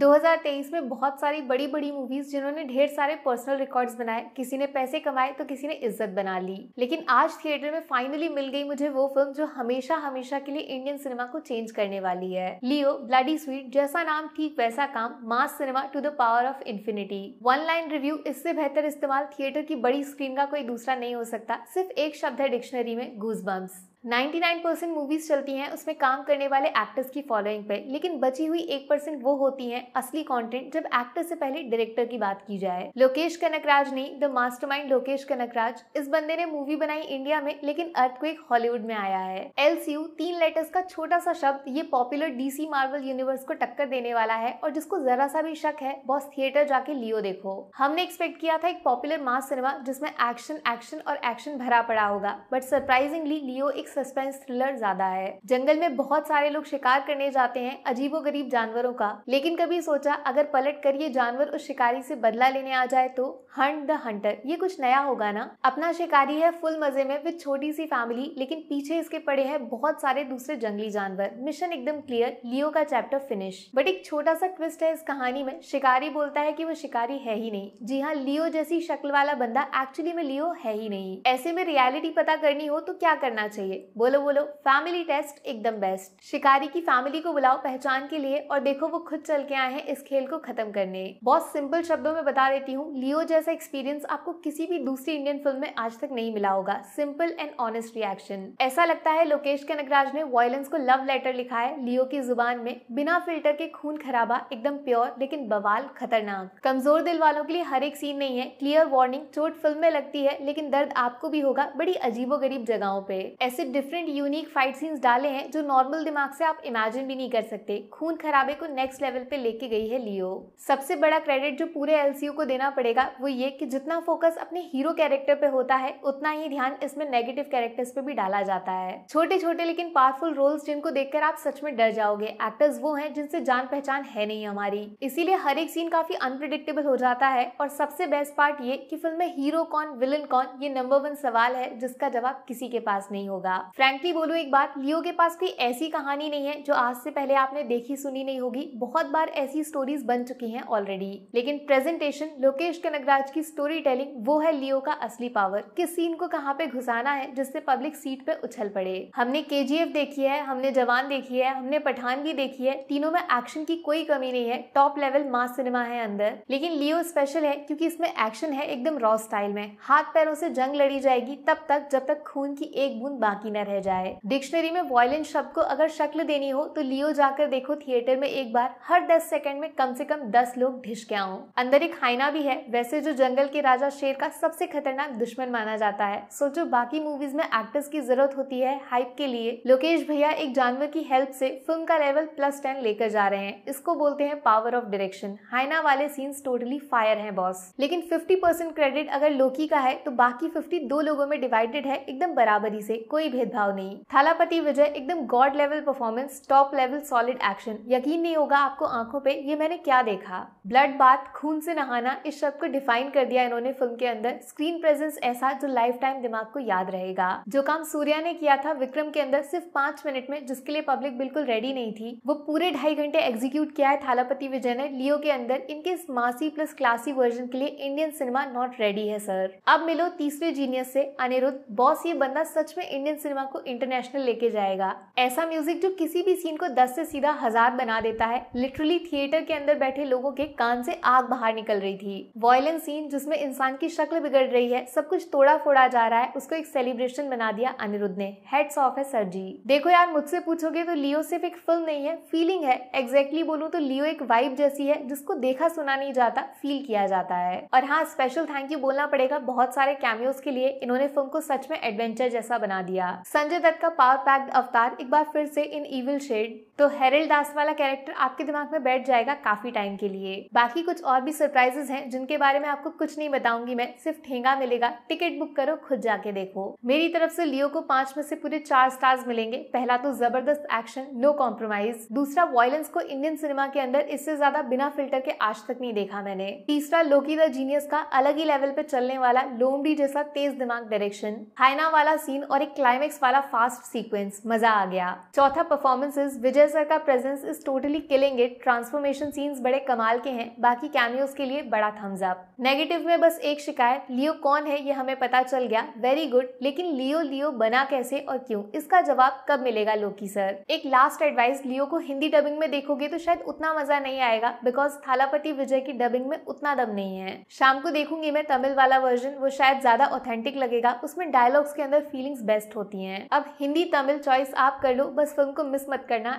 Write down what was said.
2023 में बहुत सारी बड़ी बड़ी मूवीज जिन्होंने ढेर सारे पर्सनल रिकॉर्ड्स बनाए किसी ने पैसे कमाए तो किसी ने इज्जत बना ली लेकिन आज थिएटर में फाइनली मिल गई मुझे वो फिल्म जो हमेशा हमेशा के लिए इंडियन सिनेमा को चेंज करने वाली है लियो ब्लडी स्वीट जैसा नाम ठीक वैसा काम mass cinema to the power of infinity one line review इससे बेहतर इस्तेमाल थिएटर की बड़ी स्क्रीन का कोई दूसरा नहीं हो सकता सिर्फ एक शब्द है डिक्शनरी में गूज बम्स 99% मूवीज़ चलती हैं उसमें काम करने वाले एक्टर्स की फॉलोइंग पे लेकिन बची हुई 1% वो होती हैं असली कंटेंट जब एक्टर से पहले डायरेक्टर की बात की जाए लोकेश कनकराज ने द मास्टरमाइंड लोकेश कनकराज इस बंदे ने मूवी बनाई इंडिया में लेकिन अर्थक्वेक हॉलीवुड में आया है एल तीन लेटर्स का छोटा सा शब्द ये पॉपुलर डीसी मार्वल यूनिवर्स को टक्कर देने वाला है और जिसको जरा सा भी शक है बॉस थिएटर जाके लियो देखो हमने एक्सपेक्ट किया था एक पॉपुलर मास सिनेमा जिसमें एक्शन एक्शन और एक्शन भरा पड़ा होगा बट सरप्राइजिंगली लियो एक सस्पेंस थ्रिलर ज्यादा है जंगल में बहुत सारे लोग शिकार करने जाते हैं अजीबो गरीब जानवरों का लेकिन कभी सोचा अगर पलट कर ये जानवर उस शिकारी से बदला लेने आ जाए तो हंट द हंटर ये कुछ नया होगा ना अपना शिकारी है फुल मजे में विद छोटी सी फैमिली लेकिन पीछे इसके पड़े हैं बहुत सारे दूसरे जंगली जानवर मिशन एकदम क्लियर लियो का चैप्टर फिनिश बट एक छोटा सा ट्विस्ट है इस कहानी में शिकारी बोलता है की वो शिकारी है ही नहीं जी हाँ लियो जैसी शक्ल वाला बंदा एक्चुअली में लियो है ही नहीं ऐसे में रियलिटी पता करनी हो तो क्या करना चाहिए बोलो बोलो फैमिली टेस्ट एकदम बेस्ट शिकारी की फैमिली को बुलाओ पहचान के लिए और देखो वो खुद चल के आए हैं इस खेल को खत्म करने बहुत सिंपल शब्दों में बता देती हूँ लियो जैसा एक्सपीरियंस आपको किसी भी दूसरी इंडियन फिल्म में आज तक नहीं मिला होगा सिंपल एंड ऑनेस्ट रिएक्शन ऐसा लगता है लोकेश कनकराज ने वायलेंस को लव लेटर लिखा है लियो की जुबान में बिना फिल्टर के खून खराबा एकदम प्योर लेकिन बवाल खतरनाक कमजोर दिल वालों के लिए हर एक सीन नहीं है क्लियर वार्निंग चोट फिल्म में लगती है लेकिन दर्द आपको भी होगा बड़ी अजीबो गरीब जगहों पे ऐसे डिफरेंट यूनिक फाइट सीन्स डाले हैं जो नॉर्मल दिमाग से आप इमेजिन भी नहीं कर सकते खून खराबे को नेक्स्ट लेवल पे लेके गई है लियो सबसे बड़ा क्रेडिट जो पूरे एल को देना पड़ेगा वो ये कि जितना फोकस अपने हीरो कैरेक्टर पे होता है उतना ही ध्यान इसमें नेगेटिव कैरेक्टर्स पे भी डाला जाता है छोटे छोटे लेकिन पावरफुल रोल्स जिनको देखकर आप सच में डर जाओगे एक्टर्स वो हैं जिनसे जान पहचान है नहीं हमारी इसीलिए हर एक सीन काफी अनप्रिडिक्टेबल हो जाता है और सबसे बेस्ट पार्ट ये की फिल्म में हीरो कौन विलन कौन ये नंबर वन सवाल है जिसका जवाब किसी के पास नहीं होगा फ्रेंकली बोलू एक बात लियो के पास कोई ऐसी कहानी नहीं है जो आज से पहले आपने देखी सुनी नहीं होगी बहुत बार ऐसी स्टोरीज बन चुकी हैं ऑलरेडी लेकिन प्रेजेंटेशन लोकेश कनगराज की स्टोरी टेलिंग वो है लियो का असली पावर किस सीन को कहाँ पे घुसाना है जिससे पब्लिक सीट पे उछल पड़े हमने के देखी है हमने जवान देखी है हमने पठान भी देखी है तीनों में एक्शन की कोई कमी नहीं है टॉप लेवल मास सिनेमा है अंदर लेकिन लियो स्पेशल है क्योंकि इसमें एक्शन है एकदम रॉ स्टाइल में हाथ पैरों से जंग लड़ी जाएगी तब तक जब तक खून की एक बूंद बाकी बाकी न रह जाए डिक्शनरी में वॉयलेंट शब्द को अगर शक्ल देनी हो तो लियो जाकर देखो थिएटर में एक बार हर दस सेकेंड में कम से कम दस लोग ढिसके हो अंदर एक हाइना भी है वैसे जो जंगल के राजा शेर का सबसे खतरनाक दुश्मन माना जाता है सोचो बाकी मूवीज में एक्टर्स की जरूरत होती है हाइप के लिए लोकेश भैया एक जानवर की हेल्प से फिल्म का लेवल प्लस टेन लेकर जा रहे हैं इसको बोलते हैं पावर ऑफ डायरेक्शन हाइना वाले सीन्स टोटली फायर हैं बॉस लेकिन 50 परसेंट क्रेडिट अगर लोकी का है तो बाकी 50 दो लोगों में डिवाइडेड है एकदम बराबरी से कोई भेदभाव नहीं थालापति विजय एकदम god level performance top level solid action यकीन नहीं होगा आपको आंखों पे ये मैंने क्या देखा ब्लड बात खून से नहाना इस शब्द को डिफाइन कर दिया इन्होंने फिल्म के अंदर स्क्रीन प्रेजेंस ऐसा जो लाइफ टाइम दिमाग को याद रहेगा जो काम सूर्या ने किया था विक्रम के अंदर सिर्फ पांच मिनट में जिसके लिए पब्लिक बिल्कुल रेडी नहीं थी वो पूरे ढाई घंटे एग्जीक्यूट किया है थालापति विजय ने लियो के अंदर इनके मासी प्लस क्लासी वर्जन के लिए इंडियन सिनेमा नॉट रेडी है सर अब मिलो तीसरे जीनियस से अनिरुद्ध बॉस ये बंदा सच में इंडियन सिनेमा को इंटरनेशनल लेके जाएगा ऐसा म्यूजिक जो किसी भी सीन को दस से सीधा हजार बना देता है लिटरली थिएटर के अंदर बैठे लोगों के कान से आग बाहर निकल रही थी वॉयलेंस सीन जिसमें इंसान की शक्ल बिगड़ रही है सब कुछ तोड़ा फोड़ा जा रहा है उसको एक सेलिब्रेशन बना दिया अनिरुद्ध ने हेड्स ऑफ है सर जी देखो यार मुझसे पूछोगे तो लियो सिर्फ एक फिल्म नहीं है फीलिंग है एग्जैक्टली exactly बोलूँ तो लियो एक वाइब जैसी है जिसको देखा सुना नहीं जाता फील किया जाता है और हाँ स्पेशल थैंक यू बोलना पड़ेगा बहुत सारे कैमियोज के लिए इन्होंने फिल्म को सच में एडवेंचर जैसा बना दिया संजय दत्त का पावर पैक्ड अवतार एक बार फिर से इन इविल शेड तो हेरल दास वाला कैरेक्टर आपके दिमाग में बैठ जाएगा काफी टाइम के लिए बाकी कुछ और भी सरप्राइजेस हैं जिनके बारे में आपको कुछ नहीं बताऊंगी मैं सिर्फ ठेंगा मिलेगा टिकट बुक करो खुद जाके देखो मेरी तरफ से लियो को पांच में से पूरे चार स्टार्स मिलेंगे पहला तो जबरदस्त एक्शन नो कॉम्प्रोमाइज दूसरा वॉयलेंस को इंडियन सिनेमा के अंदर इससे ज्यादा बिना फिल्टर के आज तक नहीं देखा मैंने तीसरा लोकी द जीनियस का अलग ही लेवल पे चलने वाला लोमडी जैसा तेज दिमाग डायरेक्शन हाइना वाला सीन और एक क्लाइमेक्स वाला फास्ट सीक्वेंस मजा आ गया चौथा परफॉर्मेंसेज विजय विजय सर का presence is totally killing it transformation scenes बड़े कमाल के हैं बाकी कैमियोज के लिए बड़ा थम्स अप नेगेटिव में बस एक शिकायत लियो कौन है ये हमें पता चल गया वेरी गुड लेकिन लियो लियो बना कैसे और क्यों इसका जवाब कब मिलेगा लोकी सर एक लास्ट एडवाइस लियो को हिंदी डबिंग में देखोगे तो शायद उतना मजा नहीं आएगा बिकॉज थालापति विजय की डबिंग में उतना दम नहीं है शाम को देखूंगी मैं तमिल वाला वर्जन वो शायद ज्यादा ऑथेंटिक लगेगा उसमें डायलॉग्स के अंदर फीलिंग्स बेस्ट होती हैं अब हिंदी तमिल चॉइस आप कर लो बस फिल्म को मिस मत करना